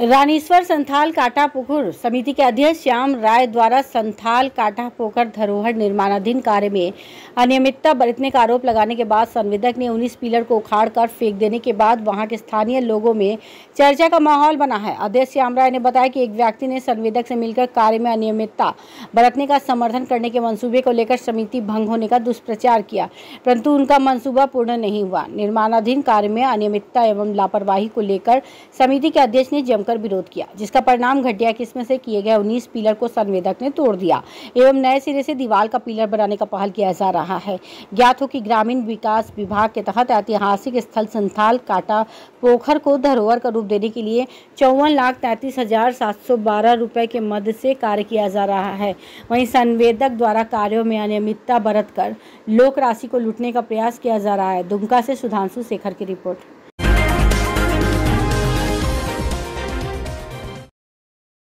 रानीश्वर संथाल काटा पोखर समिति के अध्यक्ष श्याम राय द्वारा संथाल काटा पोखर धरोहर निर्माणाधीन कार्य में अनियमितता बरतने का आरोप लगाने के बाद संवेदक ने उन्नीस पिलर को उखाड़ कर फेंक देने के बाद वहां के स्थानीय लोगों में चर्चा का माहौल बना है अध्यक्ष श्याम राय ने बताया कि एक व्यक्ति ने संवेदक से मिलकर कार्य में अनियमितता बरतने का समर्थन करने के मनसूबे को लेकर समिति भंग होने का दुष्प्रचार किया परंतु उनका मनसूबा पूर्ण नहीं हुआ निर्माणाधीन कार्य में अनियमितता एवं लापरवाही को लेकर समिति के अध्यक्ष ने जम जमकर विरोध किया जिसका परिणाम घटिया किस्म से किए गए उन्नीस पिलर को संवेदक ने तोड़ दिया एवं नए सिरे से दीवार का पिलर बनाने का पहल किया जा रहा है ज्ञात हो कि ग्रामीण विकास विभाग के तहत ऐतिहासिक स्थल संथाल काटा पोखर को धरोहर का रूप देने के लिए चौवन लाख तैंतीस हजार सात सौ बारह रुपये के मद से कार्य किया जा रहा है वहीं संवेदक द्वारा कार्यों में अनियमितता बरत कर लोक राशि को लूटने का प्रयास किया जा रहा है दुमका से सुधांशु शेखर की रिपोर्ट